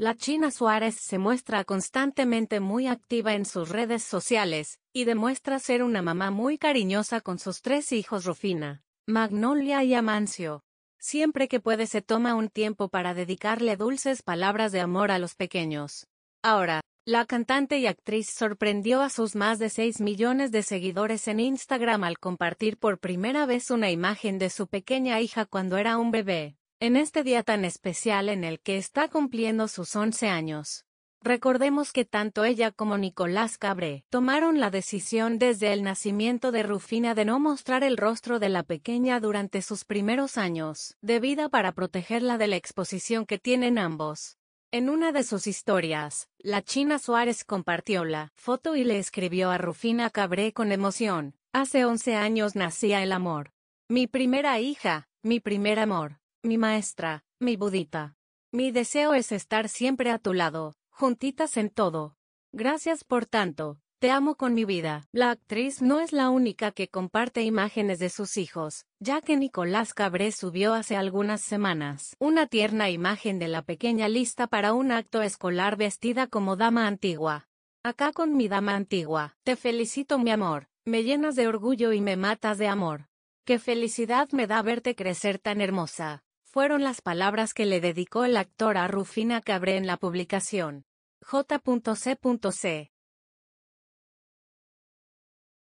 La China Suárez se muestra constantemente muy activa en sus redes sociales, y demuestra ser una mamá muy cariñosa con sus tres hijos Rufina, Magnolia y Amancio. Siempre que puede se toma un tiempo para dedicarle dulces palabras de amor a los pequeños. Ahora, la cantante y actriz sorprendió a sus más de 6 millones de seguidores en Instagram al compartir por primera vez una imagen de su pequeña hija cuando era un bebé en este día tan especial en el que está cumpliendo sus 11 años. Recordemos que tanto ella como Nicolás Cabré tomaron la decisión desde el nacimiento de Rufina de no mostrar el rostro de la pequeña durante sus primeros años de vida para protegerla de la exposición que tienen ambos. En una de sus historias, la China Suárez compartió la foto y le escribió a Rufina Cabré con emoción, hace 11 años nacía el amor. Mi primera hija, mi primer amor mi maestra, mi budita. Mi deseo es estar siempre a tu lado, juntitas en todo. Gracias por tanto, te amo con mi vida. La actriz no es la única que comparte imágenes de sus hijos, ya que Nicolás Cabré subió hace algunas semanas una tierna imagen de la pequeña lista para un acto escolar vestida como dama antigua. Acá con mi dama antigua, te felicito mi amor, me llenas de orgullo y me matas de amor. Qué felicidad me da verte crecer tan hermosa fueron las palabras que le dedicó el actor a Rufina Cabré en la publicación. J.C.C.